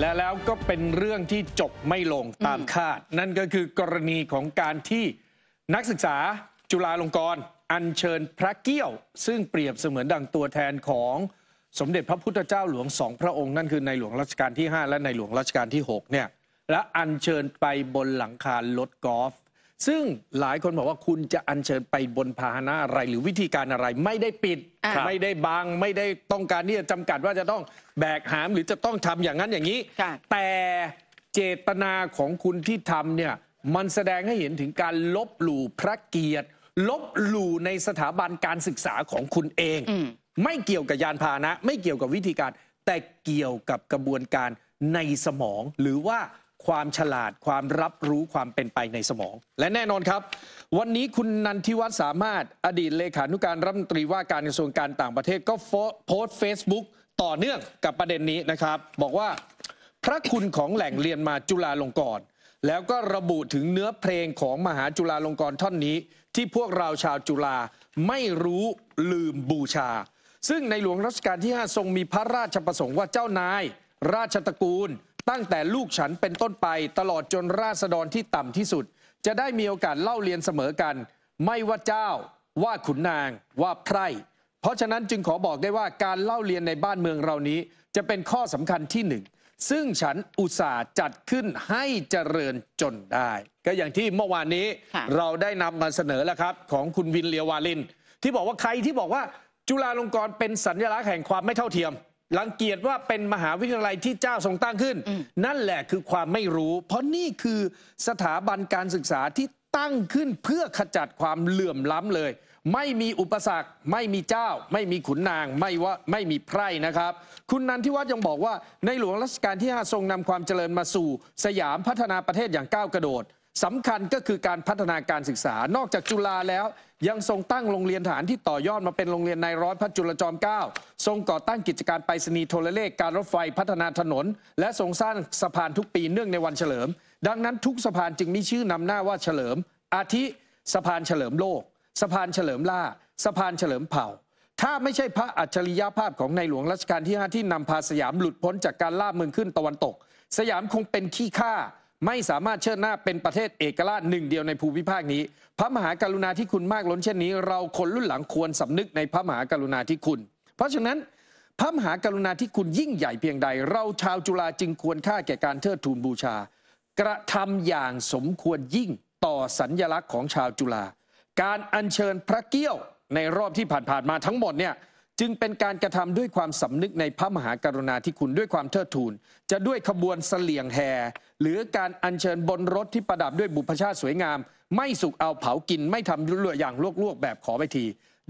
และแล้วก็เป็นเรื่องที่จบไม่ลงตามคาด นั่นก็คือกรณีของการที่นักศึกษาจุฬาลงกรณ์อัญเชิญพระเกี้ยว ซึ่งเปรียบเสมือนดังตัวแทนของสมเด็จพระพุทธเจ้าหลวงสองพระองค์นั่นคือในหลวงรัชกาลที่ 5 และในหลวงรัชกาลที่6เนี่ยและอัญเชิญไปบนหลังคารถกอล์ฟซึ่งหลายคนบอกว่าคุณจะอัญเชิญไปบนพาหนะอะไร หรือวิธีการอะไร ไม่ได้ปิดไม่ได้บงังไม่ได้ต้องการที่จะจำกัดว่าจะต้องแบกหามหรือจะต้องทำอย่างนั้นอย่างนี้แต่เจตนาของคุณที่ทำเนี่ย มันแสดงให้เห็นถึงการลบหลู่พระเกียรติ ลบหลู่ในสถาบันการศึกษาของคุณเอง ไม่เกี่ยวกับยานพาหนะ ไม่เกี่ยวกับวิธีการ แต่เกี่ยวกับกระบวนการในสมองหรือว่าความฉลาดความรับรู้ความเป็นไปในสมอง และแน่นอนครับ วันนี้คุณนันทิวัฒน์สามารถอดีตเลขานุการรัฐมนตรีว่าการกระทรวงการต่างประเทศก็โพสต์เฟซบุ๊กต่อเนื่อง กับประเด็นนี้นะครับ บอกว่า พระคุณของแหล่งเรียนมาจุฬาลงกรณ์แล้วก็ระบุถึงเนื้อเพลงของมหาจุฬาลงกรณ์ท่อนนี้ ที่พวกเราชาวจุฬาไม่รู้ลืมบูชา ซึ่งในหลวงรัชกาลที่5ทรงมีพระราชประสงค์ว่าเจ้านาย ราชตระกูลตั้งแต่ลูกฉันเป็นต้นไปตลอดจนราษฎรที่ต่ำที่สุด จะได้มีโอกาสเล่าเรียนเสมอกัน ไม่ว่าเจ้าว่าขุนนาง ว่าไพร่เพราะฉะนั้นจึงขอบอกได้ว่าการเล่าเรียนในบ้านเมืองเรานี้ จะเป็นข้อสำคัญที่หนึ่งซึ่งฉันอุตส่าห์จัดขึ้นให้เจริญจนได้ ก็อย่างที่เมื่อวานนี้เราได้นำมาเสนอแล้วครับ ของคุณวินเลียววาลินที่บอกว่าใครที่บอกว่าจุฬาลงกรณ์เป็นสัญลักษณ์แห่งความไม่เท่าเทียมรังเกียจว่าเป็นมหาวิทยาลัยที่เจ้าทรงตั้งขึ้น นั่นแหละคือความไม่รู้ เพราะนี่คือสถาบันการศึกษาที่ตั้งขึ้นเพื่อขจัดความเหลื่อมล้ำเลย ไม่มีอุปสรรคไม่มีเจ้า ไม่มีขุนนางไม่ว่าไม่มีไพร่นะครับ คุณนันทิวัฒน์ยังบอกว่าในหลวงรัชกาลที่5ทรงนำความเจริญมาสู่ สยามพัฒนาประเทศอย่างก้าวกระโดดสำคัญก็คือการพัฒนาการศึกษา นอกจากจุฬาแล้ว ยังทรงตั้งโรงเรียนฐานที่ต่อยอดมาเป็นโรงเรียนนายร้อยพระจุลจอมเกล้าทรงก่อตั้งกิจการไปรษณีย์โทรเลขการรถไฟพัฒนาถนน และทรงสร้างสะพานทุกปีเนื่องในวันเฉลิม ดังนั้นทุกสะพาน จึงมีชื่อนำหน้าว่าเฉลิม อาทิสะพานเฉลิมโลกสะพานเฉลิมล่าสะพานเฉลิมเผ่า ถ้าไม่ใช่พระอัจฉริยภาพของในหลวงรัชกาลที่5ที่นำพาสยามหลุดพ้นจากการล่าเมืองขึ้นตะวันตก สยามคงเป็นขี้ข้าไม่สามารถเชิดหน้าเป็นประเทศเอกราชหนึ่งเดียวในภูมิภาคนี้พระมหากรุณาธิคุณมากล้นเช่นนี้ เราคนรุ่นหลังควรสำนึกในพระมหากรุณาธิคุณ เพราะฉะนั้นพระมหากรุณาธิคุณยิ่งใหญ่เพียงใดเราชาวจุฬาจึงควรค่าแก่การเทิดทูนบูชา กระทำอย่างสมควรยิ่งต่อสัญญลักษณ์ของชาวจุฬาการอัญเชิญพระเกี้ยวในรอบที่ผ่านๆมาทั้งหมดเนี่ยจึงเป็นการกระทำด้วยความสำนึกในพระมหากรุณาธิคุณด้วยความเทิดทูนจะด้วยขบวนเสลี่ยงแห่หรือการอัญเชิญบนรถที่ประดับด้วยบุพชาติสวยงาม ไม่สุกเอาเผากินไม่ทำรุ่ยอย่างลวกๆแบบขอไปที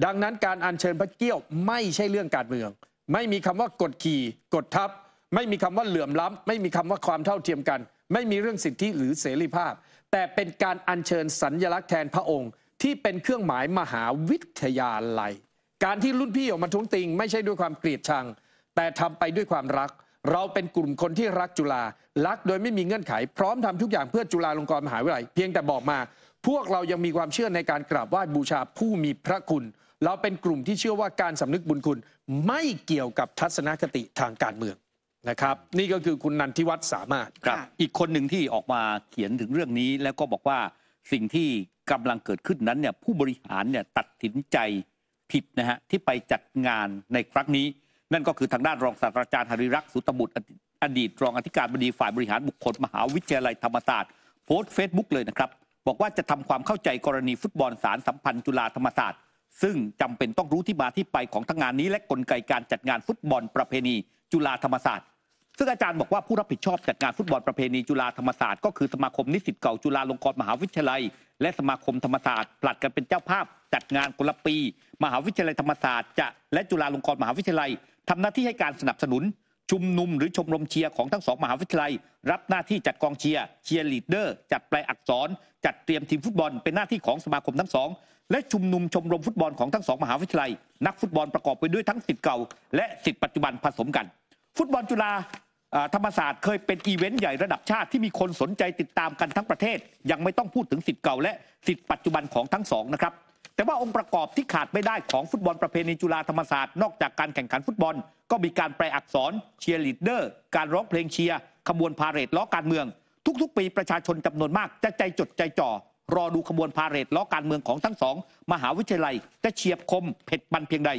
ดังนั้นการอัญเชิญพระเกี้ยวไม่ใช่เรื่องการเมือง ไม่มีคำว่ากดขี่ กดทับไม่มีคำว่าเหลื่อมล้ำไม่มีคำว่าความเท่าเทียมกัน ไม่มีเรื่องสิทธิหรือเสรีภาพ แต่เป็นการอัญเชิญสัญลักษณ์แทนพระองค์ ที่เป็นเครื่องหมายมหาวิทยาลัยการที่รุ่นพี่ออกมาท้วงติงไม่ใช่ด้วยความเกลียดชังแต่ทำไปด้วยความรัก เราเป็นกลุ่มคนที่รักจุฬารักโดยไม่มีเงื่อนไขพร้อมทำทุกอย่างเพื่อจุฬาลงกรณ์มหาวิทยาลัยเพียงแต่บอกมา พวกเรายังมีความเชื่อในการกราบไหว้บูชาผู้มีพระคุณ เราเป็นกลุ่มที่เชื่อว่าการสำนึกบุญคุณไม่เกี่ยวกับทัศนคติทางการเมืองนะครับ นี่ก็คือคุณนันทิวัฒน์สามารถครับอีกคนหนึ่งที่ออกมาเขียนถึงเรื่องนี้ แล้วก็บอกว่าสิ่งที่กำลังเกิดขึ้นนั้นเนี่ยผู้บริหารเนี่ยตัดสินใจผิดนะฮะ ที่ไปจัดงานในครั้งนี้ นั่นก็คือทางด้านรองศาสตราจารย์หริรักษ์สุตบุตรอดีตรองอธิการบดีฝ่ายบริหารบุคคลมหาวิทยาลัยธรรมศาสตร์โพสต์เฟซบุ๊กเลยนะครับ บอกว่าจะทำความเข้าใจกรณีฟุตบอลสารสัมพันธ์จุฬาธรรมศาสตร์ ซึ่งจำเป็นต้องรู้ที่มาที่ไปของทั้งงานนี้และกลไกการจัดงานฟุตบอลประเพณี จุฬาธรรมศาสตร์ ซึ่งอาจารย์บอกว่าผู้รับผิดชอบจัดงานฟุตบอลประเพณีจุฬาธรรมศาสตร์ก็คือสมาคมนิสิตเก่า จุฬาลงกรณ์มหาวิทยาลัย และสมาคมธรรมศาสตร์ผลัดกันเป็นเจ้าภาพ จัดงานคนละปีมหาวิทยาลัยธรรมศาสตร์จะและจุฬาลงกรณ์มหาวิทยาลัย ทำหน้าที่ให้การสนับสนุน ชุมนุมหรือชมรมเชียร์ของทั้งสองมหาวิทยาลัย รับหน้าที่จัดกองเชียร์เชียร์ลีดเดอร์จัดแปลอักษร จัดเตรียมทีมฟุตบอล เป็นหน้าที่ของสมาคมทั้งสองและชุมนุมชมรมฟุตบอลของทั้งสองมหาวิทยาลัยนักฟุตบอลประกอบไปด้วยทั้งสิทธิ์เก่าและสิทธิ์ปัจจุบันผสมกัน ฟุตบอลจุฬาธรรมศาสตร์เคยเป็นอีเวนต์ใหญ่ระดับชาติที่มีคนสนใจติดตามกันทั้งประเทศ ยังไม่ต้องพูดถึงสิทธิ์เก่าและสิทธิ์ปัจจุบันของทั้งสองนะครับแต่ว่าองค์ประกอบที่ขาดไม่ได้ของฟุตบอลประเพณีจุฬาธรรมศาสตร์ นอกจากการแข่งขันฟุตบอล ก็มีการแปลอักษรเชียร์ลีดเดอร์ การร้องเพลงเชียร์ขบวนพาเหรดล้อการเมือง ทุกๆ ปีประชาชนจำนวนมากจะใจจดใจจ่อ รอดูขบวนพาเหรดล้อการเมืองของทั้งสอง มหาวิทยาลัยจะเฉียบคมเผ็ดมันเพียงใด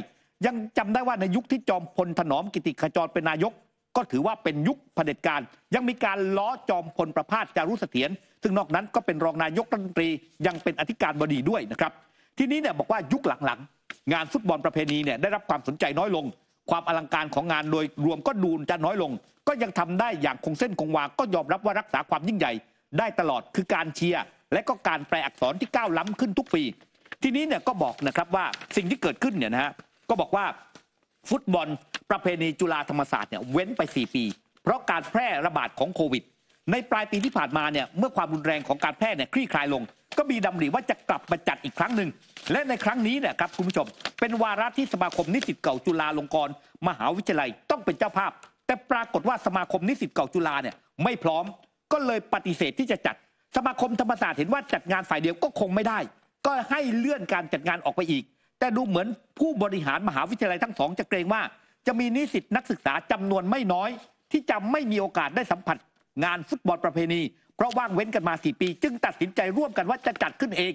ยังจำได้ว่าในยุคที่จอมพลถนอมกิติขจรเป็นนายกก็ถือว่าเป็นยุคเผด็จการ ยังมีการล้อจอมพลประพาสจารุเสถียรซึ่งนอกนั้นก็เป็นรองนายกรัฐมนตรี ยังเป็นอธิการบดีด้วยนะครับทีนี้เนี่ยบอกว่ายุคหลังๆ งานฟุตบอลประเพณีเนี่ยได้รับความสนใจน้อยลง ความอลังการของงานโดยรวมก็ดูจะน้อยลง ก็ยังทำได้อย่างคงเส้นคงวาก็ยอมรับว่ารักษาความยิ่งใหญ่ ได้ตลอดคือการเชียร์และก็การแปลอักษรที่ก้าวล้ำขึ้นทุกปี ทีนี้เนี่ยก็บอกนะครับว่าสิ่งที่เกิดขึ้นเนี่ยนะฮะก็บอกว่าฟุตบอลประเพณีจุฬาธรรมศาสตร์เนี่ยเว้นไป 4 ปีเพราะการแพร่ระบาดของโควิดในปลายปีที่ผ่านมาเนี่ยเมื่อความรุนแรงของการแพร่เนี่ยคลี่คลายลงก็มีดำริว่าจะกลับมาจัดอีกครั้งหนึ่งและในครั้งนี้เนี่ยครับคุณผู้ชม เป็นวาระที่สมาคมนิสิตเก่าจุฬาลงกรณ์มหาวิทยาลัยต้องเป็นเจ้าภาพ แต่ปรากฏว่าสมาคมนิสิตเก่าจุฬาเนี่ยไม่พร้อม ก็เลยปฏิเสธที่จะจัด สมาคมธรรมศาสตร์เห็นว่าจัดงานฝ่ายเดียวก็คงไม่ได้ ก็ให้เลื่อนการจัดงานออกไปอีก แต่ดูเหมือนผู้บริหารมหาวิทยาลัยทั้งสอง จะเกรงว่า จะมีนิสิตนักศึกษาจำนวนไม่น้อย ที่จะไม่มีโอกาสได้สัมผัสงานฟุตบอลประเพณีเพราะว่างเว้นกันมาสี่ปี จึงตัดสินใจร่วมกันว่าจะจัดขึ้นเอง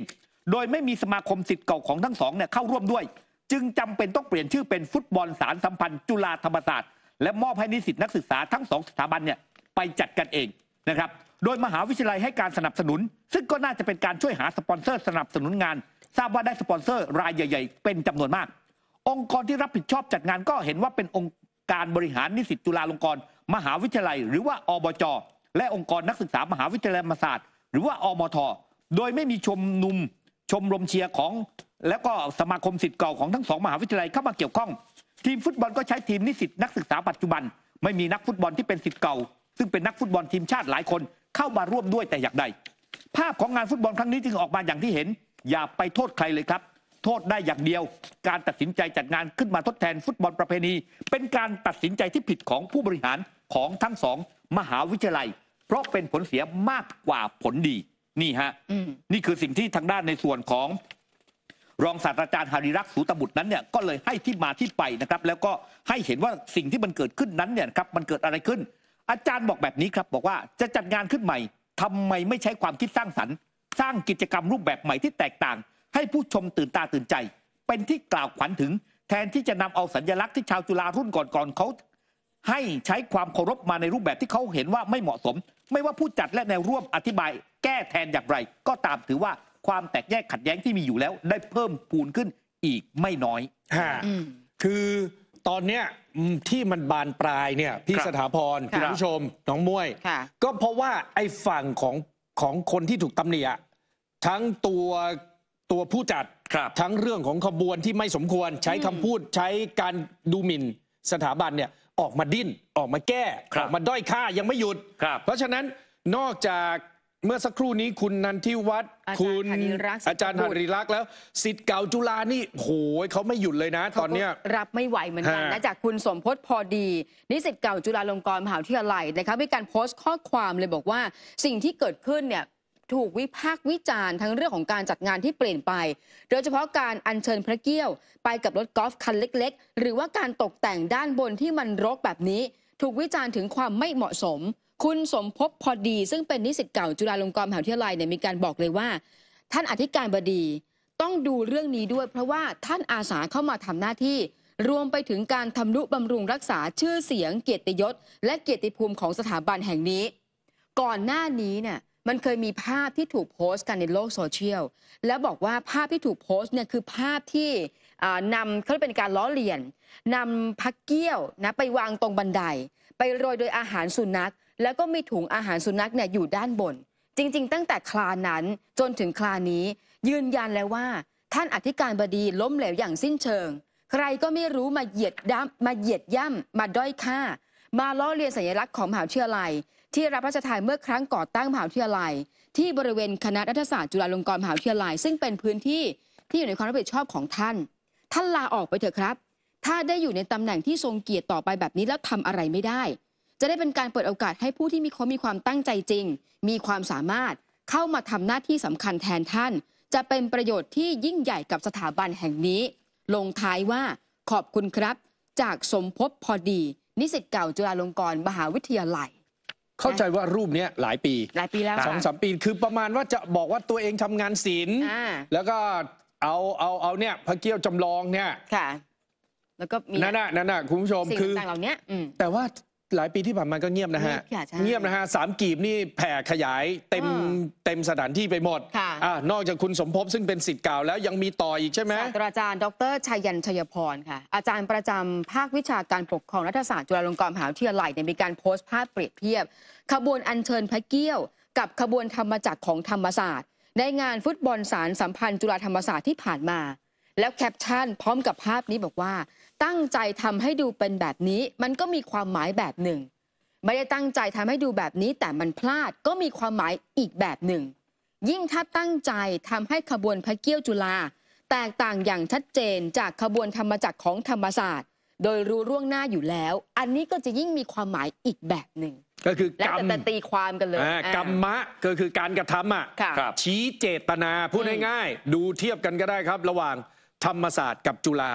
โดยไม่มีสมาคมสิทธิ์เก่าของทั้งสองเนี่ยเข้าร่วมด้วย จึงจำเป็นต้องเปลี่ยนชื่อเป็นฟุตบอลสารสัมพันธ์จุฬาธรรมศาสตร์ และมอบให้นิสิตนักศึกษาทั้งสองสถาบันเนี่ยไปจัดกันเองนะครับโดยมหาวิทยาลัยให้การสนับสนุน ซึ่งก็น่าจะเป็นการช่วยหาสปอนเซอร์สนับสนุนงานทราบว่าได้สปอนเซอร์รายใหญ่ ๆ เป็นจำนวนมาก องค์กรที่รับผิดชอบจัดงานก็เห็นว่าเป็นองค์การบริหารนิสิตจุฬาลงกรณ์มหาวิทยาลัย หรือว่าอบจและองค์กรนักศึกษามหาวิทยาลัยธรรมศาสตร์ หรือว่าอมท โดยไม่มีชมนุม ชมรมเชียร์ของ แล้วก็สมาคมสิทธิ์เก่าของทั้งสองมหาวิทยาลัย เข้ามาเกี่ยวข้อง ทีมฟุตบอลก็ใช้ทีมนิสิตนักศึกษาปัจจุบัน ไม่มีนักฟุตบอลที่เป็นสิทธิ์เก่า ซึ่งเป็นนักฟุตบอลทีมชาติหลายคนเข้ามาร่วมด้วยแต่อย่างใดภาพของงานฟุตบอลครั้งนี้จึงออกมาอย่างที่เห็นอย่าไปโทษใครเลยครับ โทษได้อย่างเดียว การตัดสินใจจัดงานขึ้นมาทดแทนฟุตบอลประเพณี เป็นการตัดสินใจที่ผิดของผู้บริหารของทั้งสองมหาวิทยาลัยเพราะเป็นผลเสียมากกว่าผลดี นี่ฮะนี่คือสิ่งที่ทางด้านในส่วนของ รองศาสตราจารย์ฮาริรักษ์สูตบุตรนั้นเนี่ยก็เลยให้ที่มาที่ไปนะครับ แล้วก็ให้เห็นว่าสิ่งที่มันเกิดขึ้นนั้นเนี่ยครับมันเกิดอะไรขึ้น อาจารย์บอกแบบนี้ครับ บอกว่าจะจัดงานขึ้นใหม่ ทำไมไม่ใช้ความคิดสร้างสรรค์ สร้างกิจกรรมรูปแบบใหม่ที่แตกต่าง ให้ผู้ชมตื่นตาตื่นใจ เป็นที่กล่าวขวัญถึง แทนที่จะนำเอาสัญลักษณ์ที่ชาวจุฬารุ่นก่อนๆเขาให้ใช้ความเคารพมาในรูปแบบที่เขาเห็นว่าไม่เหมาะสม ไม่ว่าผู้จัดและแนวร่วมอธิบายแก้แทนอย่างไร ก็ตามถือว่าความแตกแยกขัดแย้งที่มีอยู่แล้ว ได้เพิ่มพูนขึ้นอีกไม่น้อยฮะคือตอนเนี้ยที่มันบานปลายเนี่ย พี่สถาพร คุณผู้ชม น้องมวย ก็เพราะว่าไอ้ฝั่งของของคนที่ถูกตำหนิอะทั้งตัวตัวผู้จัด ทั้งเรื่องของขบวนที่ไม่สมควรใช้คำพูด ใช้การดูหมิ่นสถาบันเนี่ยออกมาดิ้น ออกมาแก้ ออกมาด้อยค่ายังไม่หยุด เพราะฉะนั้นนอกจากเมื่อสักครู่นี้คุณนันทิวัฒน์คุณอาจารย์ธนริรักษ์แล้วสิทธิ์เก่าจุลานี่โหยเขาไม่หยุดเลยนะ ตอนเนี้ยรับไม่ไหวเหมือนกันนะจากคุณสมพศพอดีนิสิตเก่าจุฬาลงกรณ์มหาวิทยาลัยนะคะมีการโพสต์ข้อความเลยบอกว่าสิ่งที่เกิดขึ้นเนี่ยถูกวิพากษ์วิจารณ์ทั้งเรื่องของการจัดงานที่เปลี่ยนไป โดยเฉพาะการอัญเชิญพระเกี้ยวไปกับรถกอล์ฟคันเล็ก ๆ หรือว่าการตกแต่งด้านบนที่มันรกแบบนี้ ถูกวิจารณ์ถึงความไม่เหมาะสม คุณสมภพพอดีซึ่งเป็นนิสิตเก่า จุฬาลงกรณ์มหาวิทยาลัยเนี่ยมีการบอกเลยว่า ท่านอธิการบดี ต้องดูเรื่องนี้ด้วย เพราะว่าท่านอาสาเข้ามาทำหน้าที่ รวมไปถึงการทำนุบำรุงรักษาชื่อเสียง เกียรติยศ และเกียรติภูมิของสถาบันแห่งนี้ ก่อนหน้านี้เนี่ยมันเคยมีภาพที่ถูกโพสต์กันในโลกโซเชียลแล้วบอกว่าภาพที่ถูกโพสต์เนี่ยคือภาพที่นำเขาเป็นการล้อเลียนนำพักเกี้ยวนะไปวางตรงบันได ไปโรยโดยอาหารสุนัข แล้วก็มีถุงอาหารสุนัขเนี่ยอยู่ด้านบน จริงๆ ตั้งแต่คลานั้นจนถึงคลานี้ ยืนยันแล้วว่าท่านอธิการบดีล้มเหลวอย่างสิ้นเชิง ใครก็ไม่รู้มาเหยียดด้ำมาเหยียดย่ำมาด้อยค่า มาล้อเลียนสัญลักษณ์ของมหาวิทยาลัยที่รับราชทานเมื่อครั้งก่อตั้งมหาวิทยาลัย ที่บริเวณคณะรัฐศาสตร์จุฬาลงกรณ์มหาวิทยาลัย ซึ่งเป็นพื้นที่ที่อยู่ในความรับผิดชอบของท่าน ท่านลาออกไปเถอะครับ ถ้าได้อยู่ในตำแหน่งที่ทรงเกียรติต่อไปแบบนี้แล้วทำอะไรไม่ได้ จะได้เป็นการเปิดโอกาสให้ผู้ที่มีความมีความตั้งใจจริง มีความสามารถเข้ามาทำหน้าที่สำคัญแทนท่าน จะเป็นประโยชน์ที่ยิ่งใหญ่กับสถาบันแห่งนี้ ลงท้ายว่าขอบคุณครับ จากสมภพพอดี นิสิตเก่าจุฬาลงกรณ์มหาวิทยาลัยเข้าใจว่ารูปเนี้ยหลายปีหลายปีแล้วสองสามปีคือประมาณว่าจะบอกว่าตัวเองทำงานศิลป์แล้วก็เอาเอาเอาเนี่ยพระเกี้ยวจำลองเนี่ย ค่ะ แล้วก็มีนั่นน่ะนั่นน่ะคุณผู้ชม คือแต่ว่าหลายปีที่ผ่านมาก็เงียบนะฮะ เงียบนะฮะสามกีบนี่แผ่ขยาย เต็มเต็มสถานที่ไปหมดอ่านอกจากคุณสมภพซึ่งเป็นสิทธิ์เก่าแล้วยังมีต่ออีกใช่ไหมศาสตราจารย์ดร ชัยยันชัยพรค่ะ อาจารย์ประจำภาควิชาการปกครองรัฐศาสตร์จุฬาลงกรณ์มหาวิทยาลัยเนี่ยมีการโพสต์ภาพเปรียบเทียบ ขบวนอัญเชิญพระเกี้ยว กับขบวนธรรมจักรของธรรมศาสตร์ในงานฟุตบอลสารสัมพันธ์จุฬาธรรมศาสตร์ที่ผ่านมาแล้วแคปชั่น พร้อมกับภาพนี้บอกว่า ตั้งใจทำให้ดูเป็นแบบนี้ มันก็มีความหมายแบบหนึ่งไม่ได้ตั้งใจทำให้ดูแบบนี้ แต่มันพลาดก็มีความหมายอีกแบบหนึ่ง ยิ่งถ้าตั้งใจทำให้ขบวนพระเกี้ยวจุฬาแตกต่างอย่างชัดเจน จากขบวนธรรมจักรของธรรมศาสตร์โดยรู้ร่วงหน้าอยู่แล้ว อันนี้ก็จะยิ่งมีความหมายอีกแบบหนึ่งก็คือกรรมแต่ตีความกันเลยกรรมะก็คือการกระทำอ่ะชี้เจตนาพูดง่ายๆ ดูเทียบกันก็ได้ครับ ระหว่างธรรมศาสตร์กับจุฬา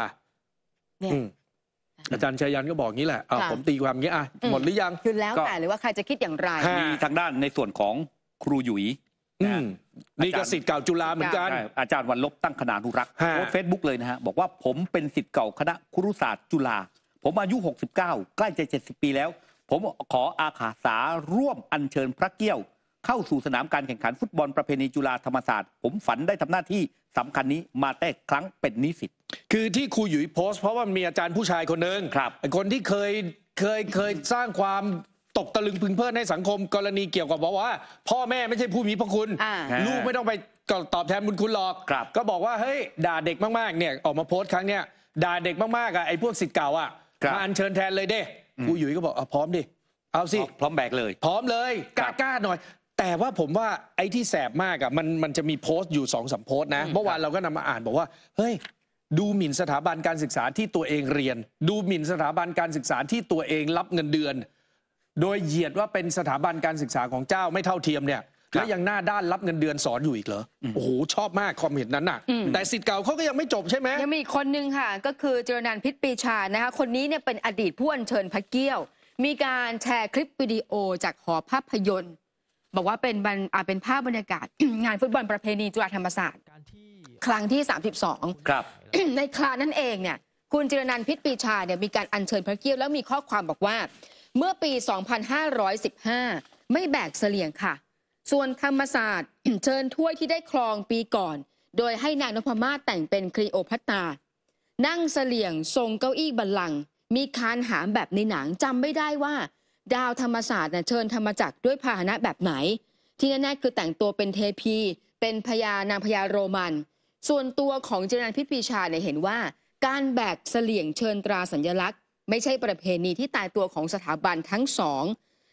อาจารย์ชัยยันก็บอกงี้แหละะผมตีความงี้อ่ะอหมดหรือยังคือแล้วแต่หรือว่าใครจะคิดอย่างไร มีทางด้านในส่วนของครูหยุยมนี่ก็รสิทธิ์เก่าจุฬาเหมือนกัน อาจารย์วันลบตั้งคณะนุรักษ์โพสเฟซบุ๊กเลยนะฮะ บอกว่าผมเป็นสิทธิ์เก่าคณะครุศาสตร์ จุฬาผมอายุ69ใกล้จะ70ปีแล้ว ผมขออาขาสาร่วมอัญเชิญพระเกี้ยวเข้าสู่สนามการแข่งขันฟุตบอลประเพณีจุฬาธรรมศาสตร์ ผมฝันได้ทำหน้าที่สำคัญนี้มาแต่ครั้งเป็นนิสิตคือที่ครูหยุยโพสต์ เพราะว่ามีอาจารย์ผู้ชายคนหนึ่งครับคนที่เคยเคยเคยสร้างความตกตะลึงพึงเพลินในสังคมกรณีเกี่ยวกับบอกว่า พ่อแม่ไม่ใช่ผู้มีพระคุณ ลูกไม่ต้องไปตอบแทนบุญคุณหรอกก็บอกว่าเฮ้ยด่าเด็กมากๆเนี่ยออกมาโพสต์ครั้งเนี้ยด่าเด็กมากๆอ่ะไอ้พวกสิทธิ์เก่าอ่ะมาอัญเชิญแทนเลยเด้ครูหยุยก็บอกอพร้อมดิเอาสิ พร้อมแบกเลย พร้อมเลยกล้าๆหน่อยแต่ว่าผมว่าไอ้ที่แสบมากอะมันมันจะมีโพสต์อยู่สองสามโพสต์นะเมื่อวานเราก็นำมาอ่านบอกว่าเฮ้ยดูหมิ่นสถาบันการศึกษาที่ตัวเองเรียน ดูหมิ่นสถาบันการศึกษาที่ตัวเองรับเงินเดือน โดยเหยียดว่าเป็นสถาบันการศึกษาของเจ้าไม่เท่าเทียมเนี่ยแล้วยังหน้าด้านรับเงินเดือนสอนอยู่อีกเหรอโอ้โห ชอบมากความเห็นนั้นน่ะแต่สิทธิ์เก่าเขาก็ยังไม่จบใช่ไหมยังมีอีกคนนึงค่ะก็คือจรนันพิษปีชานะคะคนนี้เนี่ยเป็นอดีตผู้อัญเชิญพระเกี้ยว มีการแชร์คลิปวิดีโอจากหอภาพยนตร์บอกว่าเป็นบรรเป็นภาพบรรยากาศ งานฟุตบอลประเพณีจุฬาธรรมศาสตร์ ครั้งที่ 32 ครับ ในครานั่นเองเนี่ย คุณจิรนันพิษปีชาเนี่ยมีการอัญเชิญพระเกี้ยว แล้วมีข้อความบอกว่า เมื่อปี 2515 ไม่แบกเสลียงค่ะ ส่วนธรรมศาสตร์ เชิญถ้วยที่ได้ครองปีก่อน โดยให้นางนพมาศแต่งเป็นครีโอพัตานั่งเสลียงทรงเก้าอี้บัลลังมีคานหามแบบในหนังจำไม่ได้ว่าดาวธรรมศาสตร์เนะ่ยเชิญธรรมจักรด้วยพาหนะแบบไหนที่แน่ๆคือแต่งตัวเป็นเทพี เป็นพญานางพญาโรมันส่วนตัวของเจนันพิปีชาเนี่ยเห็นว่า การแบกเสลี่ยงเชิญตราสัญลักษณ์ ไม่ใช่ประเพณีที่ตายตัวของสถาบันทั้งสอง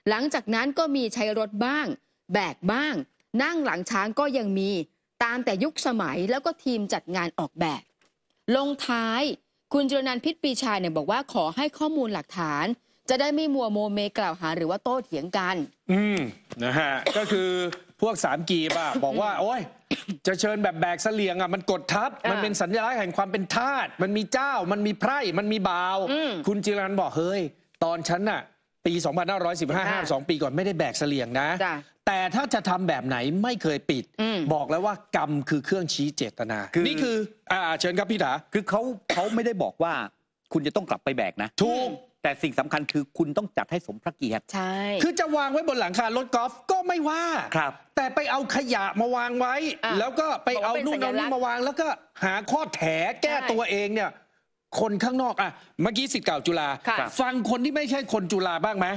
หลังจากนั้นก็มีใช้รถบ้าง แบกบ้าง นั่งหลังช้างก็ยังมีตามแต่ยุคสมัยแล้วก็ทีมจัดงานออกแบบ ลงท้ายคุณจรนันพิษปีชาเนี่ยบอกว่าขอให้ข้อมูลหลักฐานจะได้ไม่มัวโมเมกล่าวหาหรือว่าโต้เถียงกัน อืมนะฮะ ก็คือพวกสามกีบอะบอกว่า โอ้ย จะเชิญแบบแบกเสลียงอ่ะมันกดทับมันเป็นสัญลักษณ์แห่งความเป็นทาสมันมีเจ้า มันมีไพร่ มันมีบ่าว คุณจิรันบอกเฮ้ย ตอนฉันน่ะ ปี2515 52 ปีก่อนไม่ได้แบกเสลียงนะ แต่ถ้าจะทำแบบไหนไม่เคยปิดบอกแล้วว่ากรรมคือเครื่องชี้เจตนานี่คือ อ่าเชิญครับพี่ถาคือเขาเขาไม่ได้บอกว่า คุณจะต้องกลับไปแบกนะถูกแต่สิ่งสำคัญคือคุณต้องจัดให้สมพระเกียรติ ใช่ คือจะวางไว้บนหลังคารถกอล์ฟก็ไม่ว่า ครับ แต่ไปเอาขยะมาวางไว้ แล้วก็ไปเอานู่นเนอานี่มาวางแล้วก็หาข้อแถแก้ตัวเองเนี่ย คนข้างนอกอะเมื่อกี้สิทธิ์เก่าจุฬาฟังคนที่ไม่ใช่คนจุฬาบ้างไหม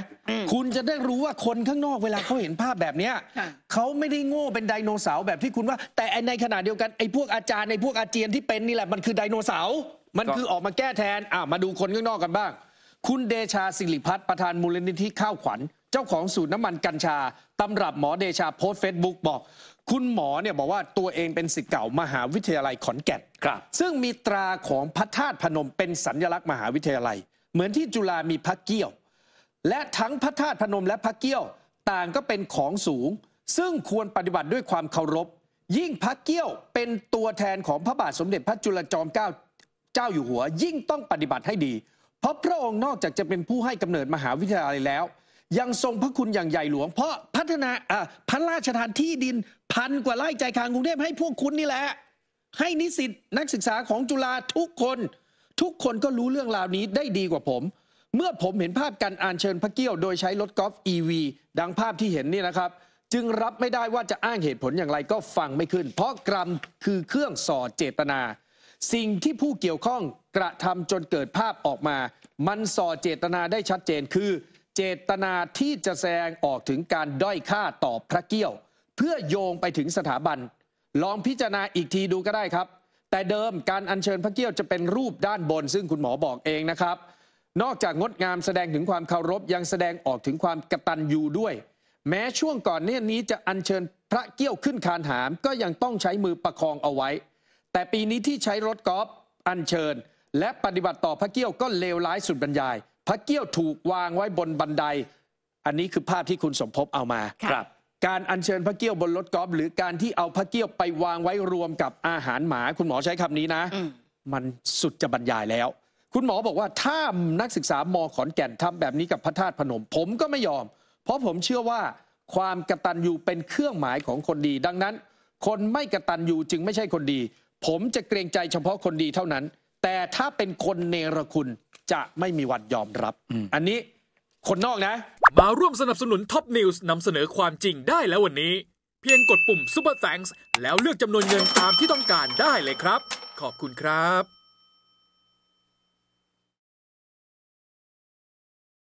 คุณจะได้รู้ว่าคนข้างนอกเวลาเขาเห็นภาพแบบเนี้ยเขาไม่ได้โง่เป็นไดโนเสาร์แบบที่คุณว่า แต่ในขณะเดียวกันไอ้พวกอาจารย์ไอ้พวกอาเจียนที่เป็นนี่แหละมันคือไดโนเสาร์ มันคือออกมาแก้แทนอ่ะมาดูคนข้างนอกกันบ้างคุณเดชาสิริพัฒน์ประธานมูลนิธิข้าวขวัญ เจ้าของสูตรน้ำมันกัญชาตำรับหมอเดชา โพสต์เฟซบุ๊กบอก คุณหมอเนี่ย บอกว่าตัวเองเป็นศิษย์เก่ามหาวิทยาลัยขอนแก่นครับ ซึ่งมีตราของพระธาตุพนม เป็นสัญลักษณ์มหาวิทยาลัย เหมือนที่จุฬามีพระเกี้ยว และทั้งพระธาตุพนมและพระเกี้ยวต่างก็เป็นของสูง ซึ่งควรปฏิบัติด้วยความเคารพ ยิ่งพระเกี้ยวเป็นตัวแทนของพระบาทสมเด็จพระจุลจอมเกล้าเจ้าอยู่หัว ยิ่งต้องปฏิบัติให้ดีเพราะพระองค์นอกจากจะเป็นผู้ให้กำเนิดมหาวิทยาลัยแล้ว ยังทรงพระคุณอย่างใหญ่หลวง เพราะพัฒนาพระราชทานที่ดินพันกว่าไร่ใจกลางกรุงเทพให้พวกคุณนี่แหละ ให้นิสิตนักศึกษาของจุฬาทุกคน ทุกคนก็รู้เรื่องราวนี้ได้ดีกว่าผม เมื่อผมเห็นภาพการอ่านเชิญพระเกี้ยวโดยใช้รถกอล์ฟ e ีดังภาพที่เห็นนี่นะครับ จึงรับไม่ได้ว่าจะอ้างเหตุผลอย่างไรก็ฟังไม่ขึ้น เพราะกรรมคือเครื่องสอเจตนาสิ่งที่ผู้เกี่ยวข้องกระทำจนเกิดภาพออกมา มันส่อเจตนาได้ชัดเจนคือ เจตนาที่จะแสดงออกถึงการด้อยค่าต่อพระเกี้ยว เพื่อโยงไปถึงสถาบัน ลองพิจารณาอีกทีดูก็ได้ครับ แต่เดิมการอัญเชิญพระเกี้ยวจะเป็นรูปด้านบน ซึ่งคุณหมอบอกเองนะครับ นอกจากงดงามแสดงถึงความเคารพยังแสดงออกถึงความกตัญญูด้วย แม้ช่วงก่อนเนี่ยนี้จะอัญเชิญพระเกี้ยวขึ้นคานหาม ก็ยังต้องใช้มือประคองเอาไว้แต่ปีนี้ที่ใช้รถกอล์ฟอัญเชิญ และปฏิบัติต่อพระเกี้ยวก็เลวร้ายสุดบรรยาย พระเกี้ยวถูกวางไว้บนบันได อันนี้คือภาพที่คุณสมภพเอามาครับ การอัญเชิญพระเกี้ยวบนรถกอล์ฟหรือการที่เอาพระเกี้ยวไปวางไว้รวมกับอาหารหมาคุณหมอใช้คำนี้นะ มันสุดจะบรรยายแล้ว คุณหมอบอกว่าถ้านักศึกษามอขอนแก่นทำแบบนี้กับพระธาตุพนม ผมก็ไม่ยอม เพราะผมเชื่อว่าความกระตันยูเป็นเครื่องหมายของคนดี ดังนั้น คนไม่กระตันยูจึงไม่ใช่คนดีผมจะเกรงใจเฉพาะคนดีเท่านั้น แต่ถ้าเป็นคนเนรคุณจะไม่มีวันยอมรับ อันนี้ คนนอกนะ มาร่วมสนับสนุนท็อปนิวส์นำเสนอความจริงได้แล้ววันนี้ เพียงกดปุ่มป u ปอร์แ a งส์แล้วเลือกจำนวนเงินตามที่ต้องการได้เลยครับ ขอบคุณครับ